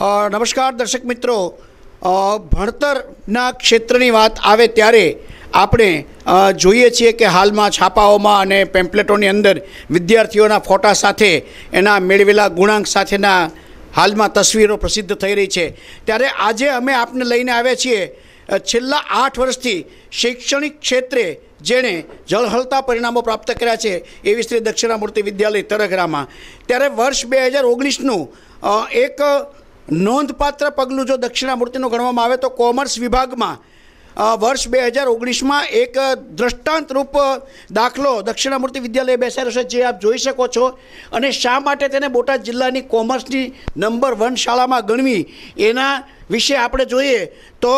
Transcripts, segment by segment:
નમસ્કાર દર્શક મિત્રો ભણતરના ક્ષેત્રની વાત આવે ત્યારે આપણે જોઈએ છીએ કે હાલમાં છાપાઓમાં અને પેમ્પલેટોની અંદર વિદ્યાર્થીઓના ફોટા સાથે એના મેળવેલા ગુણાંક સાથેના હાલમાં તસવીરો પ્રસિદ્ધ થઈ રહી છે ત્યારે આજે અમે આપને લઈને આવ્યા છીએ છેલ્લા આઠ વર્ષથી શૈક્ષણિક ક્ષેત્રે જેણે જળહળતા પરિણામો પ્રાપ્ત કર્યા છે એવી શ્રી દક્ષિણામૂર્તિ વિદ્યાલય તરગરામાં ત્યારે વર્ષ બે હજાર ઓગણીસનું એક નોંધપાત્ર પગલું જો દક્ષિણામૂર્તિનું ગણવામાં આવે તો કોમર્સ વિભાગમાં વર્ષ બે હજાર ઓગણીસમાં એક દ્રષ્ટાંતરૂપ દાખલો દક્ષિણામૂર્તિ વિદ્યાલય બેસાડ્યો છે જે આપ જોઈ શકો છો અને શા માટે તેને બોટાદ જિલ્લાની કોમર્સની નંબર વન શાળામાં ગણવી એના વિશે આપણે જોઈએ તો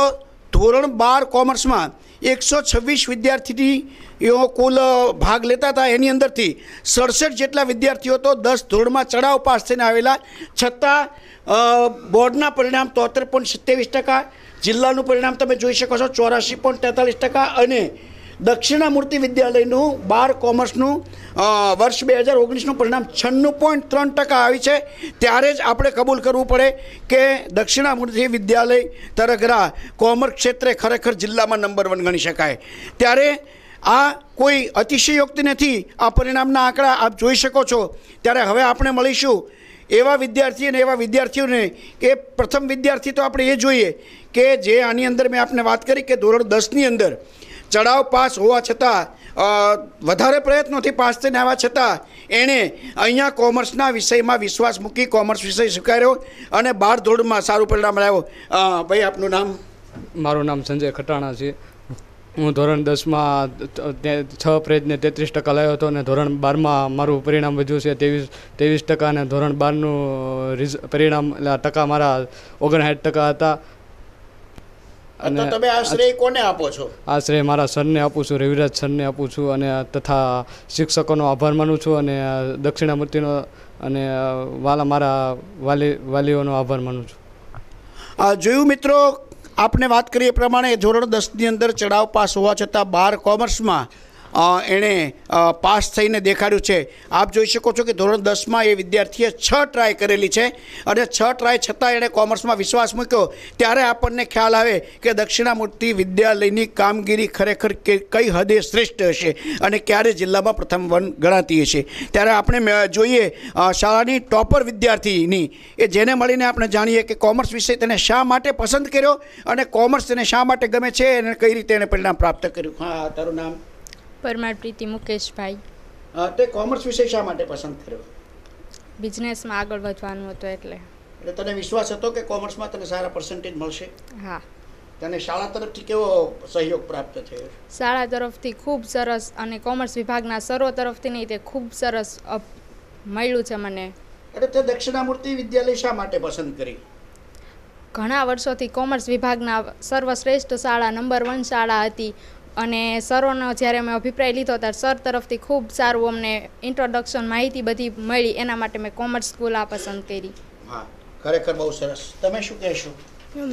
ધોરણ બાર કોમર્સમાં એકસો છવ્વીસ વિદ્યાર્થીઓ કુલ ભાગ લેતા હતા એની અંદરથી સડસઠ જેટલા વિદ્યાર્થીઓ તો દસ ધોરણમાં ચડાવ પાસ થઈને આવેલા છતાં બોર્ડના પરિણામ તોતેર પોઈન્ટ સત્યાવીસ ટકા જિલ્લાનું પરિણામ તમે જોઈ શકો છો ચોરાસી પોઈન્ટ તેતાલીસ ટકા અને દક્ષિણામૂર્તિ વિદ્યાલયનું બાર કોમર્સનું વર્ષ બે હજાર ઓગણીસનું પરિણામ છન્નું પોઈન્ટ ત્રણ ટકા આવી છે ત્યારે જ આપણે કબૂલ કરવું પડે કે દક્ષિણામૂર્તિ વિદ્યાલય તરગરા કોમર્સ ક્ષેત્રે ખરેખર જિલ્લામાં નંબર વન ગણી શકાય ત્યારે આ કોઈ અતિશયોક્તિ નથી આ પરિણામના આંકડા આપ જોઈ શકો છો ત્યારે હવે આપણે મળીશું એવા વિદ્યાર્થી અને એવા વિદ્યાર્થીઓને કે પ્રથમ વિદ્યાર્થી તો આપણે એ જોઈએ કે જે આની અંદર મેં આપને વાત કરી કે ધોરણ દસની અંદર ચડાવ પાસ હોવા છતાં વધારે પ્રયત્નોથી પાસ થઈને આવવા છતાં એણે અહીંયા કોમર્સના વિષયમાં વિશ્વાસ મૂકી કોમર્સ વિષય સ્વીકાર્યો અને બાર ધોરણમાં સારું પરિણામ લાવ્યો ભાઈ આપનું નામ મારું નામ સંજય ખટાણા છે હું ધોરણ દસમાં છ પ્રેજને તેત્રીસ ટકા લાવ્યો હતો અને ધોરણ બારમાં મારું પરિણામ વધ્યું છે ત્રેવીસ ત્રેવીસ ટકા અને ધોરણ બારનું રિઝ પરિણામ ટકા મારા ઓગણસાઠ ટકા હતા અને તમે આશ્રય કોને આપો છો આ મારા સરને આપું છું રવિરાજ સરને આપું છું અને તથા શિક્ષકોનો આભાર માનું છું અને દક્ષિણામૂર્તિનો અને વાલા મારા વાલી વાલીઓનો આભાર માનું છું જોયું મિત્રો આપણે વાત કરીએ પ્રમાણે ધોરણ દસની અંદર ચડાવ પાસ હોવા છતાં બાર કોમર્સમાં એણે પાસ થઈને દેખાડ્યું છે આપ જોઈ શકો છો કે ધોરણ દસમાં એ વિદ્યાર્થીએ છ ટ્રાય કરેલી છે અને છ ટ્રાય છતાં એણે કોમર્સમાં વિશ્વાસ મૂક્યો ત્યારે આપણને ખ્યાલ આવે કે દક્ષિણામૂર્તિ વિદ્યાલયની કામગીરી ખરેખર કઈ હદે શ્રેષ્ઠ હશે અને ક્યારે જિલ્લામાં પ્રથમ વન ગણાતી હશે ત્યારે આપણે જોઈએ શાળાની ટોપર વિદ્યાર્થીની એ જેને મળીને આપણે જાણીએ કે કોમર્સ વિષય તેને શા માટે પસંદ કર્યો અને કોમર્સ તેને શા માટે ગમે છે અને કઈ રીતે એને પરિણામ પ્રાપ્ત કર્યું હા તારું નામ પરમાર પ્રીતિ મુકેશભાઈ તે કોમર્સ વિષય શા માટે પસંદ કર્યો બિઝનેસમાં આગળ વધવાનું હતું એટલે એટલે તને વિશ્વાસ હતો કે કોમર્સમાં તને સારા પર્સન્ટેજ મળશે હા તને શાળા તરફથી કેવો સહયોગ પ્રાપ્ત થયો શાળા તરફથી ખૂબ સરસ અને કોમર્સ વિભાગના સરો તરફથી નહીં તે ખૂબ સરસ મળ્યું છે મને એટલે તે દક્ષિણામૂર્તિ વિદ્યાલય શા માટે પસંદ કરી ઘણા વર્ષોથી કોમર્સ વિભાગના સર્વશ્રેષ્ઠ શાળા નંબર વન શાળા હતી અને સરોનો જ્યારે મેં અભિપ્રાય લીધો ત્યારે સર તરફથી ખૂબ સારું અમને ઇન્ટ્રોડક્શન માહિતી બધી મળી એના માટે મેં કોમર્સ સ્કૂલ આ પસંદ કરી ખરેખર બહુ સરસ તમે શું કહેશો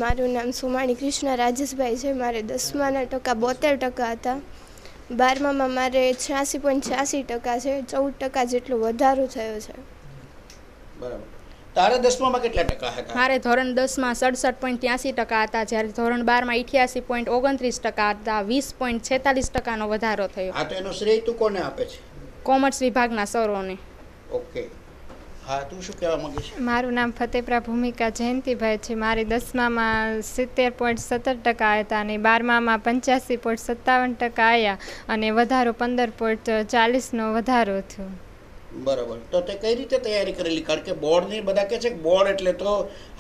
મારું નામ સુમાણી કૃષ્ણ રાજેશભાઈ છે મારે દસમાના ટકા બોતેર ટકા હતા બારમામાં મારે છ્યાસી પોઈન્ટ છ્યાસી ટકા છે ચૌદ ટકા જેટલો વધારો થયો છે બરાબર મારે ધોરણ દસમાં સડસઠ પોઈન્ટ ત્યાંસી ટકા હતા જ્યારે ધોરણ બારમાં અઠ્યાસી પોઈન્ટ ઓગણત્રીસ ટકા હતા વીસ પોઈન્ટ છેતાલીસ ટકાનો વધારો થયો મારું નામ ફતેપરા ભૂમિકા જયંતિભાઈ છે મારી દસમા માં સિત્તેર પોઈન્ટ સત્તર ટકા હતા અને બારમામાં પંચ્યાસી પોઈન્ટ સત્તાવન ટકા આવ્યા અને વધારો પંદર પોઈન્ટ નો વધારો થયો બરાબર તો તે કઈ રીતે તૈયારી કરેલી કારણ કે બોર્ડની બધા કહે છે કે બોર્ડ એટલે તો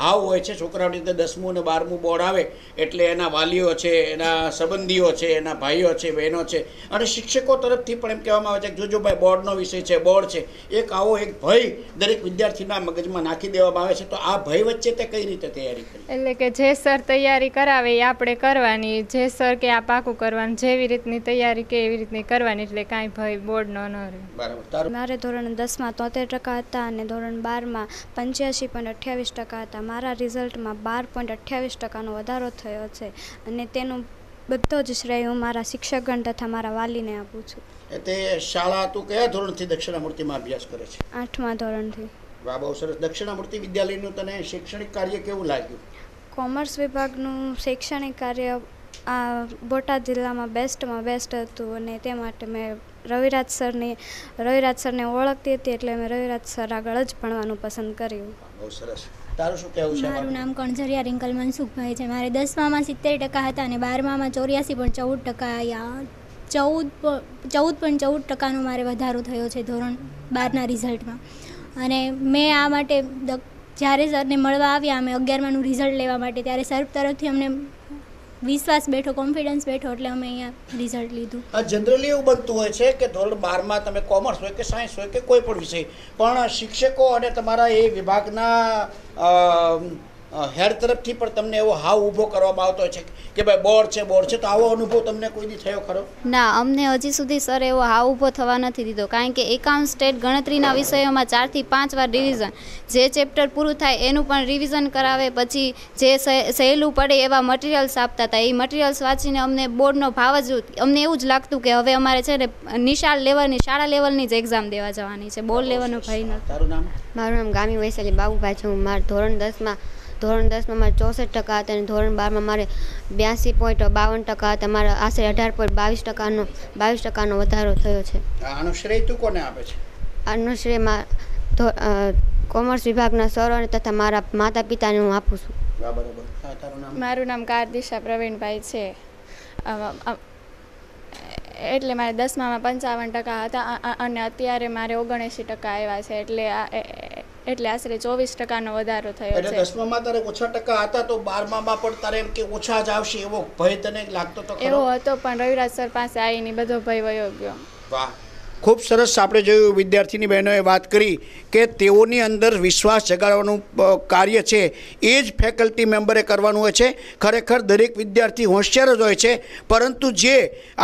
હાવ હોય છે છોકરાઓની રીતે દસમું અને બારમું બોર્ડ આવે એટલે એના વાલીઓ છે એના સંબંધીઓ છે એના ભાઈઓ છે બહેનો છે અને શિક્ષકો તરફથી પણ એમ કહેવામાં આવે છે કે જોજો ભાઈ બોર્ડનો વિષય છે બોર્ડ છે એક આવો એક ભય દરેક વિદ્યાર્થીના મગજમાં નાખી દેવામાં આવે છે તો આ ભય વચ્ચે તે કઈ રીતે તૈયારી કરી એટલે કે જે સર તૈયારી કરાવે એ આપણે કરવાની જે સર કે આ પાકું કરવાનું જેવી રીતની તૈયારી કે એવી રીતની કરવાની એટલે કાંઈ ભય બોર્ડનો ન રહે બરાબર મારે ધોરણ ધોરણ દસમાં તોતેર ટકા હતા અને ધોરણ બારમાં પંચ્યાસી પોઈન્ટ અઠ્યાવીસ ટકા હતા મારા રિઝલ્ટમાં બાર પોઈન્ટ અઠ્યાવીસ ટકાનો વધારો થયો છે અને તેનું બધો જ શ્રેય હું મારા શિક્ષકગણ તથા મારા વાલીને આપું છું તે શાળા તું કયા ધોરણથી દક્ષિણામૂર્તિમાં અભ્યાસ કરે છે આઠમા ધોરણથી વાહ બહુ સરસ દક્ષિણામૂર્તિ વિદ્યાલયનું તને શૈક્ષણિક કાર્ય કેવું લાગ્યું કોમર્સ વિભાગનું શૈક્ષણિક કાર્ય આ બોટાદ જિલ્લામાં બેસ્ટમાં બેસ્ટ હતું અને તે માટે મેં રવિરાજ સરની રવિરાજ સરને ઓળખતી હતી એટલે મેં રવિરાજ સર આગળ જ ભણવાનું પસંદ કર્યું મારું નામ કણઝરિયા રિંકલ મનસુખભાઈ છે મારે દસમામાં સિત્તેર ટકા હતા અને બારમામાં ચોર્યાસી પણ ચૌદ ટકા આવ્યા ચૌદ ચૌદ પણ ચૌદ ટકાનો મારે વધારો થયો છે ધોરણ બારના રિઝલ્ટમાં અને મેં આ માટે જ્યારે સરને મળવા આવ્યા અમે અગિયારમાનું રિઝલ્ટ લેવા માટે ત્યારે સર તરફથી અમને વિશ્વાસ બેઠો કોન્ફિડન્સ બેઠો એટલે અમે અહીંયા રિઝલ્ટ લીધું આ જનરલી એવું બનતું હોય છે કે ધોરણ બારમાં તમે કોમર્સ હોય કે સાયન્સ હોય કે કોઈ પણ વિષય પણ શિક્ષકો અને તમારા એ વિભાગના હેડ તરફથી પણ તમને એવો હાવ ઊભો કરવામાં આવતો છે કે ભાઈ બોર છે બોર છે તો આવો અનુભવ તમને કોઈ દી થયો ખરો ના અમને હજી સુધી સર એવો હાવ ઊભો થવા નથી દીધો કારણ કે એકાઉન્ટ સ્ટેટ ગણતરીના વિષયોમાં ચારથી પાંચ વાર રિવિઝન જે ચેપ્ટર પૂરું થાય એનું પણ રિવિઝન કરાવે પછી જે સહેલું પડે એવા મટીરિયલ્સ આપતા હતા એ મટીરિયલ્સ વાંચીને અમને બોર્ડનો ભાવ જ અમને એવું જ લાગતું કે હવે અમારે છે ને નિશાળ લેવલની શાળા લેવલની જ એક્ઝામ દેવા જવાની છે બોર્ડ લેવલનો ભય નથી તારું નામ મારું નામ ગામી વૈશાલી બાબુભાઈ છે હું મારા ધોરણ દસમાં ધોરણ દસમાં મારે ચોસઠ ટકા હતા અને ધોરણ બારમાં મારે બ્યાસી પોઈન્ટ બાવન ટકા હતા મારા આશરે અઢાર પોઈન્ટ બાવીસ ટકાનો બાવીસ ટકાનો વધારો થયો છે આનો શ્રેય તું કોને આપે છે આનો માં કોમર્સ વિભાગના સર અને તથા મારા માતા પિતાને હું આપું છું મારું નામ કારદિશા પ્રવીણભાઈ છે એટલે મારે દસમામાં પંચાવન ટકા હતા અને અત્યારે મારે ઓગણએંસી ટકા આવ્યા છે એટલે આ એટલે આશરે ચોવીસ ટકાનો વધારો થયો એટલે છે દસમામાં તારે ઓછા ટકા હતા તો બારમામાં પણ તારે એમ કે ઓછા જ આવશે એવો ભય તને લાગતો તો એવો હતો પણ રવિરાજ સર પાસે આવીને બધો ભય વયો ગયો વાહ ખૂબ સરસ આપણે જોયું વિદ્યાર્થીની બહેનોએ વાત કરી કે તેઓની અંદર વિશ્વાસ જગાડવાનું કાર્ય છે એ જ ફેકલ્ટી મેમ્બરે કરવાનું હોય છે ખરેખર દરેક વિદ્યાર્થી હોશિયાર જ હોય છે પરંતુ જે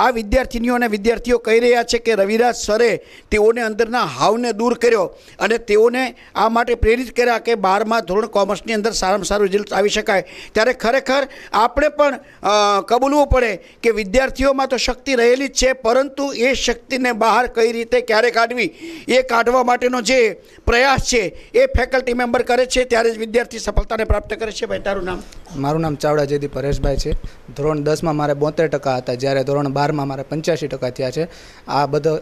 આ વિદ્યાર્થીનીઓ અને વિદ્યાર્થીઓ કહી રહ્યા છે કે રવિરાજ સરે તેઓને અંદરના હાવને દૂર કર્યો અને તેઓને આ માટે પ્રેરિત કર્યા કે બારમા ધોરણ કોમર્સની અંદર સારામાં સારું રિઝલ્ટ આવી શકાય ત્યારે ખરેખર આપણે પણ કબૂલવું પડે કે વિદ્યાર્થીઓમાં તો શક્તિ રહેલી જ છે પરંતુ એ શક્તિને બહાર કહી કઈ રીતે ક્યારે કાઢવી એ કાઢવા માટેનો જે પ્રયાસ છે એ ફેકલ્ટી મેમ્બર કરે છે ત્યારે જ વિદ્યાર્થી સફળતાને પ્રાપ્ત કરે છે ભાઈ તારું નામ મારું નામ ચાવડા જેદી પરેશભાઈ છે ધોરણ દસમાં મારે બોતેર ટકા હતા જ્યારે ધોરણ બારમાં મારે પંચ્યાસી ટકા થયા છે આ બધો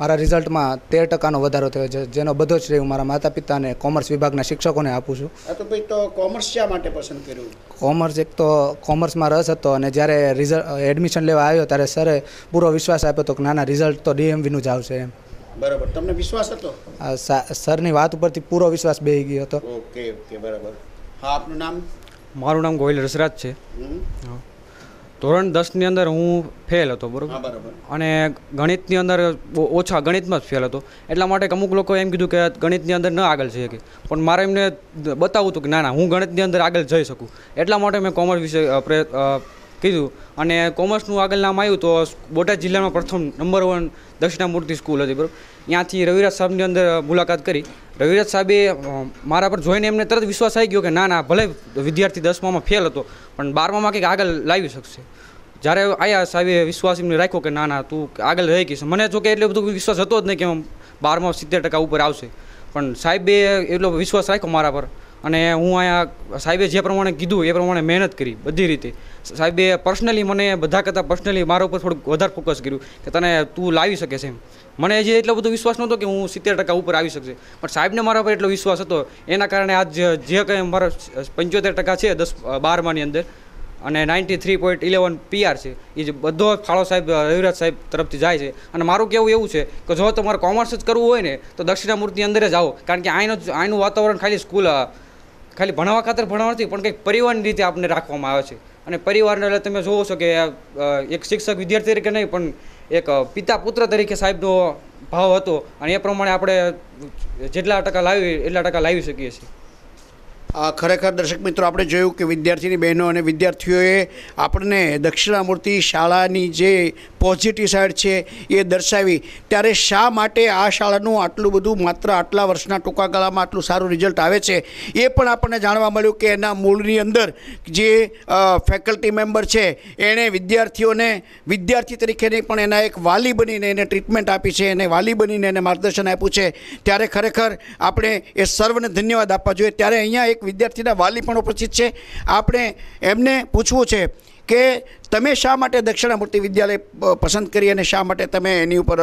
મારા રિઝલ્ટમાં તેર ટકાનો વધારો થયો છે જેનો બધો જ હું મારા માતા પિતા અને કોમર્સ વિભાગના શિક્ષકોને આપું છું તો પછી તો કોમર્સ શા માટે પસંદ કર્યું કોમર્સ એક તો કોમર્સમાં રસ હતો અને જ્યારે રિઝલ્ટ એડમિશન લેવા આવ્યો ત્યારે સરે પૂરો વિશ્વાસ આપ્યો હતો કે નાના રિઝલ્ટ તો ડીએમવીનું જ આવશે એમ બરાબર તમને વિશ્વાસ હતો સરની વાત ઉપરથી પૂરો વિશ્વાસ બેહી ગયો હતો ઓકે ઓકે બરાબર હા આપનું નામ મારું નામ ગોહિલ રસરાજ છે હા ધોરણ દસની અંદર હું ફેલ હતો બરાબર અને ગણિતની અંદર ઓછા ગણિતમાં જ ફેલ હતો એટલા માટે અમુક લોકો એમ કીધું કે ગણિતની અંદર ન આગળ જઈ શકે પણ મારે એમને બતાવું હતું કે ના ના હું ગણિતની અંદર આગળ જઈ શકું એટલા માટે મેં કોમર્સ વિશે કીધું અને કોમર્સનું આગળ નામ આવ્યું તો બોટાદ જિલ્લામાં પ્રથમ નંબર વન દક્ષિણામૂર્તિ સ્કૂલ હતી બરાબર ત્યાંથી રવિરાજ સાહેબની અંદર મુલાકાત કરી રવિરાજ સાહેબે મારા પર જોઈને એમને તરત વિશ્વાસ આવી ગયો કે ના ના ભલે વિદ્યાર્થી દસમામાં ફેલ હતો પણ બારમામાં કંઈક આગળ લાવી શકશે જ્યારે આવ્યા સાહેબ વિશ્વાસ એમને રાખ્યો કે ના ના તું આગળ રહી ગઈશ મને જો કે એટલો બધો વિશ્વાસ હતો જ નહીં કે બારમાં સિત્તેર ટકા ઉપર આવશે પણ સાહેબે એટલો વિશ્વાસ રાખ્યો મારા પર અને હું અહીંયા સાહેબે જે પ્રમાણે કીધું એ પ્રમાણે મહેનત કરી બધી રીતે સાહેબે પર્સનલી મને બધા કરતાં પર્સનલી મારા ઉપર થોડુંક વધારે ફોકસ કર્યું કે તને તું લાવી શકે છે એમ મને જે એટલો બધો વિશ્વાસ નહોતો કે હું સિત્તેર ટકા ઉપર આવી શકશે પણ સાહેબને મારા પર એટલો વિશ્વાસ હતો એના કારણે આજ જે કંઈ મારા પંચોતેર ટકા છે દસ બારમાની અંદર અને ninety three point eleven PR છે એ જે બધો ફાળો સાહેબ રવિરાજ સાહેબ તરફથી જાય છે અને મારું કહેવું એવું છે કે જો તમારે કોમર્સ જ કરવું હોય ને તો દક્ષિણામૂર્તિની અંદર જ આવો કારણ કે આનું આનું વાતાવરણ ખાલી સ્કૂલ ખાલી ભણાવવા ખાતર ભણવા નથી પણ કંઈક પરિવારની રીતે આપણે રાખવામાં આવે છે અને પરિવારને એટલે તમે જોવો છો કે એક શિક્ષક વિદ્યાર્થી તરીકે નહીં પણ એક પિતા પુત્ર તરીકે સાહેબનો ભાવ હતો અને એ પ્રમાણે આપણે જેટલા ટકા લાવી એટલા ટકા લાવી શકીએ છીએ ખરેખર દર્શક મિત્રો આપણે જોયું કે વિદ્યાર્થીની બહેનો અને વિદ્યાર્થીઓએ આપણને દક્ષિણામૂર્તિ શાળાની જે પોઝિટિવ સાઈડ છે એ દર્શાવી ત્યારે શા માટે આ શાળાનું આટલું બધું માત્ર આટલા વર્ષના ટૂંકા ગાળામાં આટલું સારું રિઝલ્ટ આવે છે એ પણ આપણને જાણવા મળ્યું કે એના મૂળની અંદર જે ફેકલ્ટી મેમ્બર છે એણે વિદ્યાર્થીઓને વિદ્યાર્થી તરીકેની પણ એના એક વાલી બનીને એને ટ્રીટમેન્ટ આપી છે એને વાલી બનીને એને માર્ગદર્શન આપ્યું છે ત્યારે ખરેખર આપણે એ સર્વને ધન્યવાદ આપવા જોઈએ ત્યારે અહીંયા એક વિદ્યાર્થીના વાલી પણ ઉપસ્થિત છે આપણે એમને પૂછવું છે કે તમે શા માટે દક્ષિણામૂર્તિ વિદ્યાલય પસંદ કરી અને શા માટે તમે એની ઉપર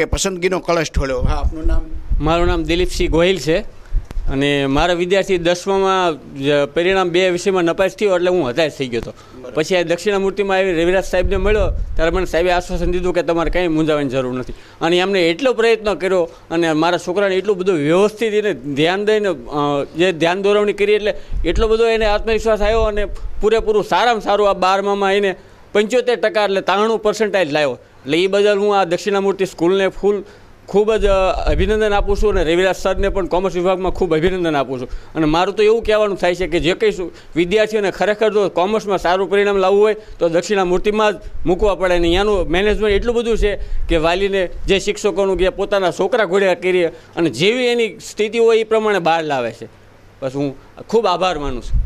કે પસંદગીનો કળશ ઠોલ્યો હા આપનું નામ મારું નામ દિલીપસિંહ ગોહિલ છે અને મારા વિદ્યાર્થી દસમામાં પરિણામ બે વિષયમાં નપાસ થયો એટલે હું હતાશ થઈ ગયો હતો પછી આ દક્ષિણામૂર્તિમાં આવી રવિરાજ સાહેબને મળ્યો ત્યારે મને સાહેબે આશ્વાસન દીધું કે તમારે કંઈ મૂંઝાવાની જરૂર નથી અને એમને એટલો પ્રયત્ન કર્યો અને મારા છોકરાને એટલું બધું વ્યવસ્થિત એને ધ્યાન દઈને જે ધ્યાન દોરવણી કરી એટલે એટલો બધો એને આત્મવિશ્વાસ આવ્યો અને પૂરેપૂરું સારામાં સારું આ બારમામાં એને પંચોતેર ટકા એટલે ત્રાણું પર્સન્ટાઇજ લાવ્યો એટલે એ બદલ હું આ દક્ષિણામૂર્તિ સ્કૂલને ફૂલ ખૂબ જ અભિનંદન આપું છું અને રવિરાજ સરને પણ કોમર્સ વિભાગમાં ખૂબ અભિનંદન આપું છું અને મારું તો એવું કહેવાનું થાય છે કે જે કંઈ વિદ્યાર્થીઓને ખરેખર જો કોમર્સમાં સારું પરિણામ લાવવું હોય તો દક્ષિણા મૂર્તિમાં જ મૂકવા પડે અને અહીંયાનું મેનેજમેન્ટ એટલું બધું છે કે વાલીને જે શિક્ષકોનું કે પોતાના છોકરા ઘોડ્યા કરીએ અને જેવી એની સ્થિતિ હોય એ પ્રમાણે બહાર લાવે છે બસ હું ખૂબ આભાર માનું છું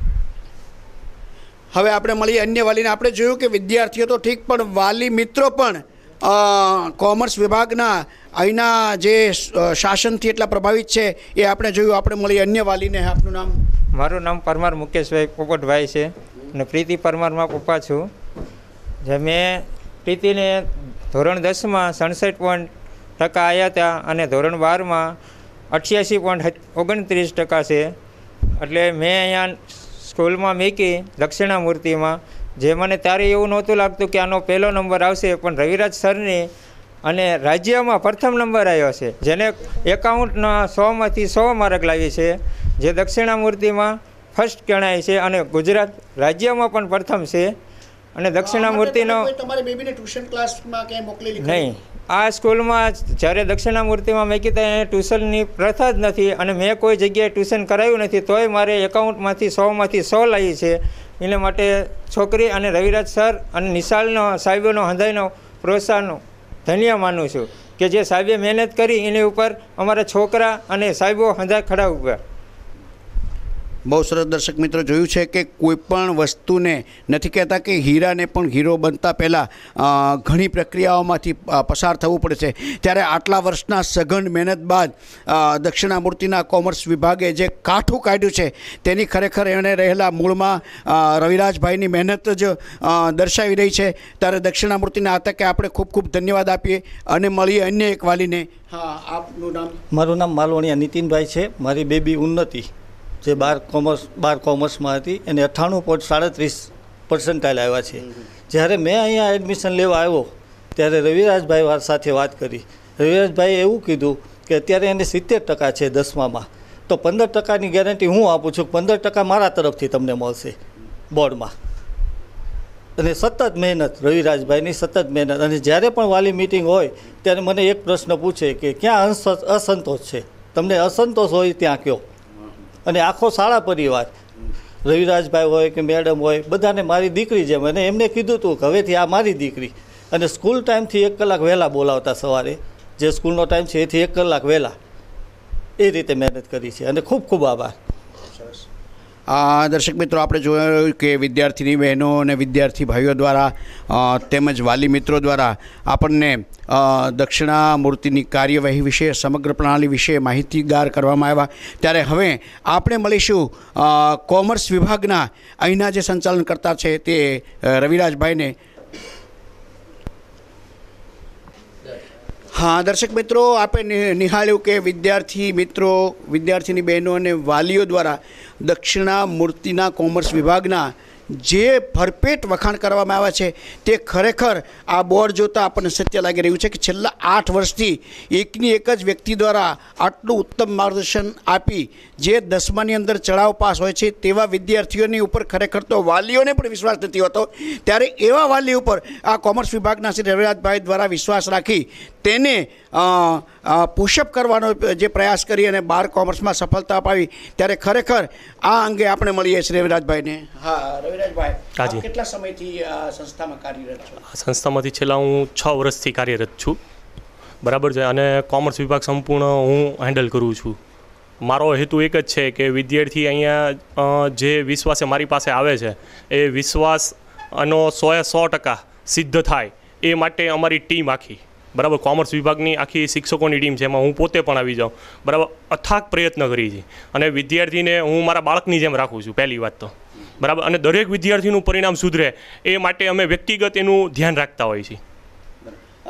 હવે આપણે મળીએ અન્ય વાલીને આપણે જોયું કે વિદ્યાર્થીઓ તો ઠીક પણ વાલી મિત્રો પણ કોમર્સ વિભાગના અહીંના જે શાસનથી એટલા પ્રભાવિત છે એ આપણે જોયું આપણે મળી અન્ય વાલીને આપનું નામ મારું નામ પરમાર મુકેશભાઈ પોપટભાઈ છે અને પ્રીતિ પરમારમાં પપ્પા છું જે મેં પ્રીતિને ધોરણ દસમાં સડસઠ પોઈન્ટ ટકા આવ્યા હતા અને ધોરણ બારમાં અઠ્યાસી પોઈન્ટ ઓગણત્રીસ ટકા છે એટલે મેં અહીંયા સ્કૂલમાં મૂકી દક્ષિણા મૂર્તિમાં જે મને ત્યારે એવું નહોતું લાગતું કે આનો પહેલો નંબર આવશે પણ રવિરાજ સરની અને રાજ્યમાં પ્રથમ નંબર આવ્યો છે જેને એકાઉન્ટના સોમાંથી સો માર્ક લાવી છે જે દક્ષિણામૂર્તિમાં ફર્સ્ટ ગણાય છે અને ગુજરાત રાજ્યમાં પણ પ્રથમ છે અને દક્ષિણામૂર્તિનો નહીં આ સ્કૂલમાં જ્યારે દક્ષિણામૂર્તિમાં મેં કીધા એ ટ્યુશનની પ્રથા જ નથી અને મેં કોઈ જગ્યાએ ટ્યુશન કરાવ્યું નથી તોય મારે એકાઉન્ટમાંથી સોમાંથી સો લાવી છે એને માટે છોકરી અને રવિરાજ સર અને નિશાલનો સાહેબોનો હૃદયનો પ્રોત્સાહનો ધન્ય માનું છું કે જે સાહેબે મહેનત કરી એની ઉપર અમારા છોકરા અને સાહેબો હંધા ખડા ઉભા બહુ સરસ દર્શક મિત્રો જોયું છે કે કોઈપણ વસ્તુને નથી કહેતા કે હીરાને પણ હીરો બનતા પહેલાં ઘણી પ્રક્રિયાઓમાંથી પસાર થવું પડે છે ત્યારે આટલા વર્ષના સઘન મહેનત બાદ દક્ષિણામૂર્તિના કોમર્સ વિભાગે જે કાઠું કાઢ્યું છે તેની ખરેખર એણે રહેલા મૂળમાં રવિરાજભાઈની મહેનત જ દર્શાવી રહી છે ત્યારે દક્ષિણામૂર્તિના આતકે આપણે ખૂબ ખૂબ ધન્યવાદ આપીએ અને મળીએ અન્ય એક વાલીને હા આપનું નામ મારું નામ માલવણીયા નીતિનભાઈ છે મારી બેબી ઉન્નતિ જે બાર કોમર્સ બાર કોમર્સમાં હતી એને અઠ્ઠાણું પોઈન્ટ સાડત્રીસ પર્સન્ટાઇલ આવ્યા છે જ્યારે મેં અહીંયા એડમિશન લેવા આવ્યો ત્યારે રવિરાજભાઈ સાથે વાત કરી રવિરાજભાઈએ એવું કીધું કે અત્યારે એને સિત્તેર ટકા છે દસમામાં તો પંદર ટકાની ગેરંટી હું આપું છું પંદર ટકા મારા તરફથી તમને મળશે બોર્ડમાં અને સતત મહેનત રવિરાજભાઈની સતત મહેનત અને જ્યારે પણ વાલી મિટિંગ હોય ત્યારે મને એક પ્રશ્ન પૂછે કે ક્યાં અસંતોષ છે તમને અસંતોષ હોય ત્યાં કયો અને આખો શાળા પરિવાર રવિરાજભાઈ હોય કે મેડમ હોય બધાને મારી દીકરી જેમ અને એમને કીધું હતું કે હવેથી આ મારી દીકરી અને સ્કૂલ ટાઈમથી એક કલાક વહેલા બોલાવતા સવારે જે સ્કૂલનો ટાઈમ છે એથી એક કલાક વહેલા એ રીતે મહેનત કરી છે અને ખૂબ ખૂબ આભાર દર્શક મિત્રો આપણે જોયું કે વિદ્યાર્થીની બહેનો અને વિદ્યાર્થી ભાઈઓ દ્વારા તેમજ વાલી મિત્રો દ્વારા આપણને દક્ષિણામૂર્તિની કાર્યવાહી વિશે સમગ્ર પ્રણાલી વિશે માહિતીગાર કરવામાં આવ્યા ત્યારે હવે આપણે મળીશું કોમર્સ વિભાગના અહીંના જે સંચાલનકર્તા છે તે રવિરાજભાઈને હા દર્શક મિત્રો આપે નિહાળ્યું કે વિદ્યાર્થી મિત્રો વિદ્યાર્થીની બહેનો અને વાલીઓ દ્વારા દક્ષિણા મૂર્તિના કોમર્સ વિભાગના જે ભરપેટ વખાણ કરવામાં આવ્યા છે તે ખરેખર આ બોર્ડ જોતાં આપણને સત્ય લાગી રહ્યું છે કે છેલ્લા આઠ વર્ષથી એકની એક જ વ્યક્તિ દ્વારા આટલું ઉત્તમ માર્ગદર્શન આપી જે દસમાની અંદર ચડાવ પાસ હોય છે તેવા વિદ્યાર્થીઓની ઉપર ખરેખર તો વાલીઓને પણ વિશ્વાસ નથી હોતો ત્યારે એવા વાલી ઉપર આ કોમર્સ વિભાગના શ્રી રવિરાજભાઈ દ્વારા વિશ્વાસ રાખી તેને પુશઅપ કરવાનો જે પ્રયાસ કરી અને બાર કોમર્સમાં સફળતા અપાવી ત્યારે ખરેખર આ અંગે આપણે મળીએ શ્રી રવિરાજભાઈને હા રવિ કવિરાજભાઈ કેટલા સમયથી સંસ્થામાં કાર્યરત છો સંસ્થામાંથી છેલ્લા હું છ વર્ષથી કાર્યરત છું બરાબર છે અને કોમર્સ વિભાગ સંપૂર્ણ હું હેન્ડલ કરું છું મારો હેતુ એક જ છે કે વિદ્યાર્થી અહીંયા જે વિશ્વાસે મારી પાસે આવે છે એ વિશ્વાસ આનો સોએ સો ટકા સિદ્ધ થાય એ માટે અમારી ટીમ આખી બરાબર કોમર્સ વિભાગની આખી શિક્ષકોની ટીમ છે એમાં હું પોતે પણ આવી જાઉં બરાબર અથાક પ્રયત્ન કરી છે અને વિદ્યાર્થીને હું મારા બાળકની જેમ રાખું છું પહેલી વાત તો બરાબર અને દરેક વિદ્યાર્થીનું પરિણામ સુધરે એ માટે અમે વ્યક્તિગત એનું ધ્યાન રાખતા હોઈએ છીએ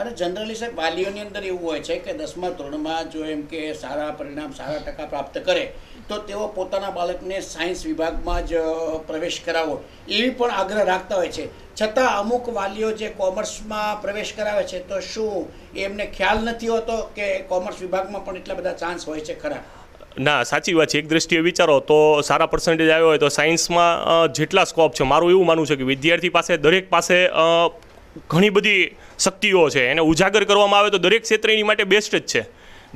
અને જનરલી સાહેબ વાલીઓની અંદર એવું હોય છે કે દસમા ધોરણમાં જો એમ કે સારા પરિણામ સારા ટકા પ્રાપ્ત કરે તો તેઓ પોતાના બાળકને સાયન્સ વિભાગમાં જ પ્રવેશ કરાવો એવી પણ આગ્રહ રાખતા હોય છે છતાં અમુક વાલીઓ જે કોમર્સમાં પ્રવેશ કરાવે છે તો શું એમને ખ્યાલ નથી હોતો કે કોમર્સ વિભાગમાં પણ એટલા બધા ચાન્સ હોય છે ખરા ના સાચી વાત છે એક દ્રષ્ટિએ વિચારો તો સારા પર્સન્ટેજ આવ્યો હોય તો સાયન્સમાં જેટલા સ્કોપ છે મારું એવું માનવું છે કે વિદ્યાર્થી પાસે દરેક પાસે ઘણી બધી શક્તિઓ છે એને ઉજાગર કરવામાં આવે તો દરેક ક્ષેત્ર એની માટે બેસ્ટ જ છે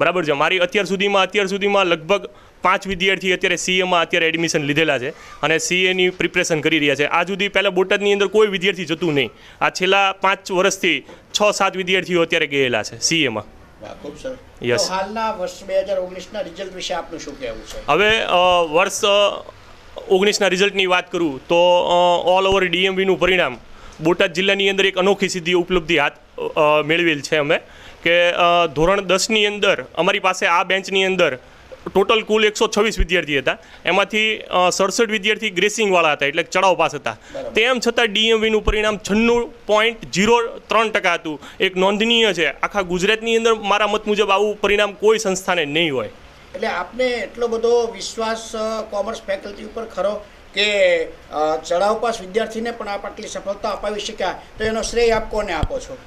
બરાબર છે મારી અત્યાર સુધીમાં અત્યાર સુધીમાં લગભગ પાંચ વિદ્યાર્થી અત્યારે સીએમાં અત્યારે એડમિશન લીધેલા છે અને સીએની પ્રિપરેશન કરી રહ્યા છે આ સુધી પહેલાં બોટાદની અંદર કોઈ વિદ્યાર્થી જતું નહીં આ છેલ્લા પાંચ વર્ષથી છ સાત વિદ્યાર્થીઓ અત્યારે ગયેલા છે સીએમાં હવે વર્ષ ઓગણીસના રિઝલ્ટની વાત કરું તો ઓલ ઓવર ડીએમવીનું પરિણામ બોટાદ જિલ્લાની અંદર એક અનોખી સિદ્ધિ ઉપલબ્ધિ હાથ મેળવેલ છે અમે કે ધોરણ દસની અંદર અમારી પાસે આ બેન્ચની અંદર ટોટલ કુલ એકસો છવ્વીસ વિદ્યાર્થી હતા એમાંથી સડસઠ વિદ્યાર્થી ગ્રેસિંગવાળા હતા એટલે ચડાવ પાસ હતા તેમ છતાં ડીએમવીનું પરિણામ છન્નું પોઈન્ટ જીરો ત્રણ ટકા હતું એક નોંધનીય છે આખા ગુજરાતની અંદર મારા મત મુજબ આવું પરિણામ કોઈ સંસ્થાને નહીં હોય એટલે આપને એટલો બધો વિશ્વાસ કોમર્સ ફેકલ્ટી ઉપર ખરો કે ચડાવ પાસ વિદ્યાર્થીને પણ આપ આટલી સફળતા અપાવી શક્યા તો એનો શ્રેય આપ કોને આપો છો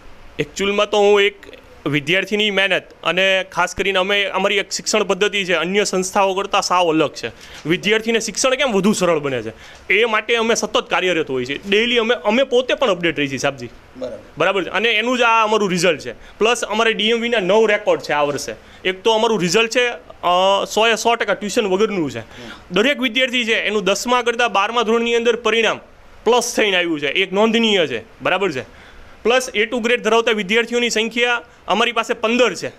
એકચ્યુઅલમાં તો હું એક વિદ્યાર્થીની મહેનત અને ખાસ કરીને અમે અમારી એક શિક્ષણ પદ્ધતિ છે અન્ય સંસ્થાઓ કરતાં સાવ અલગ છે વિદ્યાર્થીને શિક્ષણ કેમ વધુ સરળ બને છે એ માટે અમે સતત કાર્યરત હોઈએ છીએ ડેઇલી અમે અમે પોતે પણ અપડેટ રહીએ છીએ સાહેબજી બરાબર છે અને એનું જ આ અમારું રિઝલ્ટ છે પ્લસ અમારે ડીએમવીના નવ રેકોર્ડ છે આ વર્ષે એક તો અમારું રિઝલ્ટ છે સો એ સો ટકા ટ્યુશન વગરનું છે દરેક વિદ્યાર્થી છે એનું દસમા કરતાં બારમા ધોરણની અંદર પરિણામ પ્લસ થઈને આવ્યું છે એક નોંધનીય છે બરાબર છે પ્લસ એ ટુ ગ્રેડ ધરાવતા વિદ્યાર્થીઓની સંખ્યા અમારી પાસે પંદર છે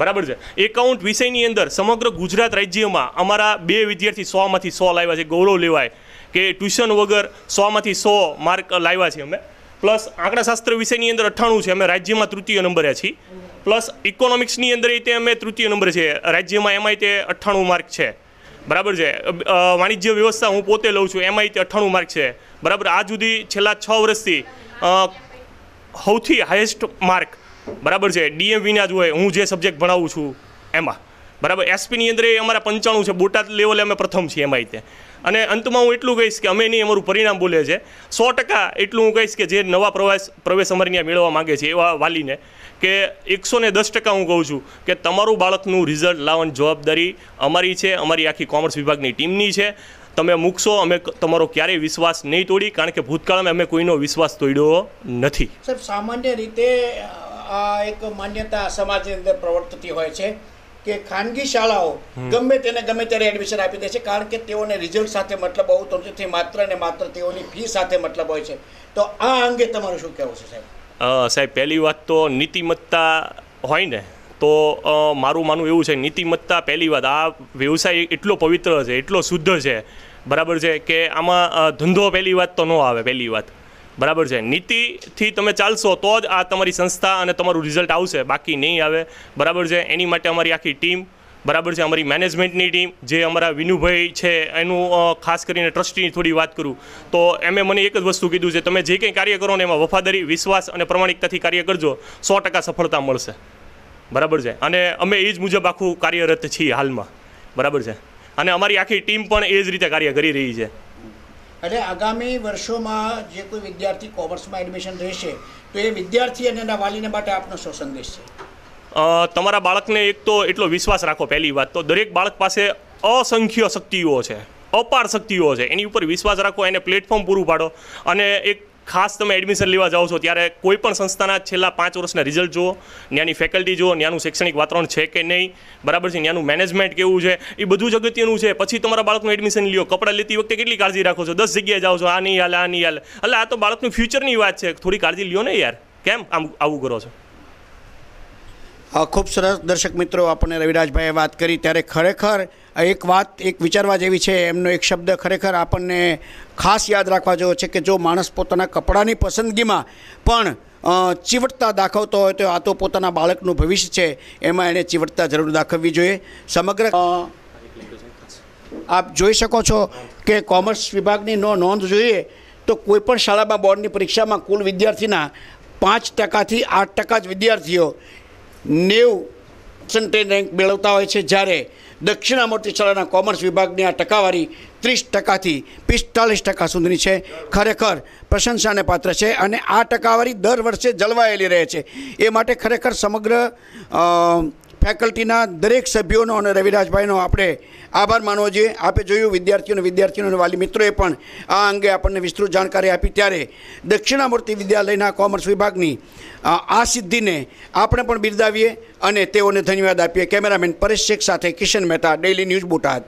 બરાબર છે એકાઉન્ટ વિષયની અંદર સમગ્ર ગુજરાત રાજ્યમાં અમારા બે વિદ્યાર્થી સોમાંથી સો લાવ્યા છે ગૌરવ લેવાય કે ટ્યુશન વગર સોમાંથી સો માર્ક લાવ્યા છે અમે પ્લસ આંકડાશાસ્ત્ર વિષયની અંદર અઠ્ઠાણું છે અમે રાજ્યમાં તૃતીય નંબરે છીએ પ્લસ ઇકોનોમિક્સની અંદર તે અમે તૃતીય નંબરે છે રાજ્યમાં એમાંય તે અઠ્ઠાણું માર્ક છે બરાબર છે વાણિજ્ય વ્યવસ્થા હું પોતે લઉં છું એમાંય તે અઠ્ઠાણું માર્ક છે બરાબર આ સુધી છેલ્લા છ વર્ષથી સૌથી હાઇએસ્ટ માર્ક બરાબર છે ડીએમવીના જ હોય હું જે સબ્જેક્ટ ભણાવું છું એમાં બરાબર એસપીની અંદર એ અમારા પંચાણું છે બોટાદ લેવલે અમે પ્રથમ છીએ એમાં રીતે અને અંતમાં હું એટલું કહીશ કે અમે નહીં અમારું પરિણામ બોલે છે સો ટકા એટલું હું કહીશ કે જે નવા પ્રવાસ પ્રવેશ અમારે ત્યાં મેળવવા માગે છે એવા વાલીને કે એકસો ને દસ ટકા હું કહું છું કે તમારું બાળકનું રિઝલ્ટ લાવવાની જવાબદારી અમારી છે અમારી આખી કોમર્સ વિભાગની ટીમની છે તમે મૂકશો અમે તમારો ક્યારેય વિશ્વાસ નહીં તોડી કારણ કે ભૂતકાળમાં અમે કોઈનો વિશ્વાસ તોડ્યો નથી સાહેબ સામાન્ય રીતે આ એક માન્યતા સમાજની અંદર પ્રવર્તતી હોય છે કે ખાનગી શાળાઓ ગમે તેને ગમે ત્યારે એડમિશન આપી દે છે કારણ કે તેઓને રિઝલ્ટ સાથે મતલબ બહુ તંત્રથી માત્ર ને માત્ર તેઓની ફી સાથે મતલબ હોય છે તો આ અંગે તમારું શું કહેવું છે સાહેબ સાહેબ પહેલી વાત તો નીતિમત્તા હોય ને તો મારું માનવું એવું છે નીતિમત્તા પહેલી વાત આ વ્યવસાય એટલો પવિત્ર છે એટલો શુદ્ધ છે બરાબર છે કે આમાં ધંધો પહેલી વાત તો ન આવે પહેલી વાત બરાબર છે નીતિથી તમે ચાલશો તો જ આ તમારી સંસ્થા અને તમારું રિઝલ્ટ આવશે બાકી નહીં આવે બરાબર છે એની માટે અમારી આખી ટીમ બરાબર છે અમારી મેનેજમેન્ટની ટીમ જે અમારા વિનુભાઈ છે એનું ખાસ કરીને ટ્રસ્ટીની થોડી વાત કરું તો એમે મને એક જ વસ્તુ કીધું છે તમે જે કંઈ કાર્ય કરો ને એમાં વફાદારી વિશ્વાસ અને પ્રમાણિકતાથી કાર્ય કરજો સો ટકા સફળતા મળશે બરાબર છે અને અમે એ જ મુજબ આખું કાર્યરત છીએ હાલમાં બરાબર છે અને અમારી આખી ટીમ પણ એ જ રીતે કાર્ય કરી રહી છે એટલે આગામી વર્ષોમાં જે કોઈ વિદ્યાર્થી કોમર્સમાં એડમિશન રહેશે તો એ વિદ્યાર્થી અને એના વાલીને માટે આપનો શું સંદેશ છે તમારા બાળકને એક તો એટલો વિશ્વાસ રાખો પહેલી વાત તો દરેક બાળક પાસે અસંખ્ય શક્તિઓ છે અપાર શક્તિઓ છે એની ઉપર વિશ્વાસ રાખો એને પ્લેટફોર્મ પૂરું પાડો અને એક ખાસ તમે એડમિશન લેવા જાઓ છો ત્યારે કોઈ પણ સંસ્થાના છેલ્લા પાંચ વર્ષના રિઝલ્ટ જુઓ ત્યાંની ફેકલ્ટી જુઓ ત્યાંનું શૈક્ષણિક વાતાવરણ છે કે નહીં બરાબર છે ત્યાંનું મેનેજમેન્ટ કેવું છે એ બધું જ અગત્યનું છે પછી તમારા બાળકનું એડમિશન લ્યો કપડાં લેતી વખતે કેટલી કાળજી રાખો છો દસ જગ્યાએ જાઓ છો આ નહીં હાલે આ નહીં હાલે એટલે આ તો બાળકનું ફ્યુચરની વાત છે થોડી કાળજી લ્યો ને યાર કેમ આમ આવું કરો છો ખૂબ સરસ દર્શક મિત્રો આપણને રવિરાજભાઈએ વાત કરી ત્યારે ખરેખર એક વાત એક વિચારવા જેવી છે એમનો એક શબ્દ ખરેખર આપણને ખાસ યાદ રાખવા જેવો છે કે જો માણસ પોતાના કપડાની પસંદગીમાં પણ ચીવટતા દાખવતો હોય તો આ તો પોતાના બાળકનું ભવિષ્ય છે એમાં એણે ચીવટતા જરૂર દાખવવી જોઈએ સમગ્ર આપ જોઈ શકો છો કે કોમર્સ વિભાગની નો નોંધ જોઈએ તો કોઈપણ શાળામાં બોર્ડની પરીક્ષામાં કુલ વિદ્યાર્થીના પાંચ ટકાથી આઠ ટકા જ વિદ્યાર્થીઓ નેવું પર્સન્ટેજ રેન્ક મેળવતા હોય છે જ્યારે દક્ષિણા મોતીશાળાના કોમર્સ વિભાગની આ ટકાવારી ત્રીસ ટકાથી પિસ્તાલીસ ટકા સુધીની છે ખરેખર પ્રશંસાને પાત્ર છે અને આ ટકાવારી દર વર્ષે જળવાયેલી રહે છે એ માટે ખરેખર સમગ્ર ફેકલ્ટીના દરેક સભ્યોનો અને રવિરાજભાઈનો આપણે આભાર માનવો જોઈએ આપે જોયું વિદ્યાર્થીઓને વિદ્યાર્થીઓ અને વાલી મિત્રોએ પણ આ અંગે આપણને વિસ્તૃત જાણકારી આપી ત્યારે દક્ષિણામૂર્તિ વિદ્યાલયના કોમર્સ વિભાગની આ સિદ્ધિને આપણે પણ બિરદાવીએ અને તેઓને ધન્યવાદ આપીએ કેમેરામેન પરેશ શેખ સાથે કિશન મહેતા ડેઇલી ન્યૂઝ બોટાદ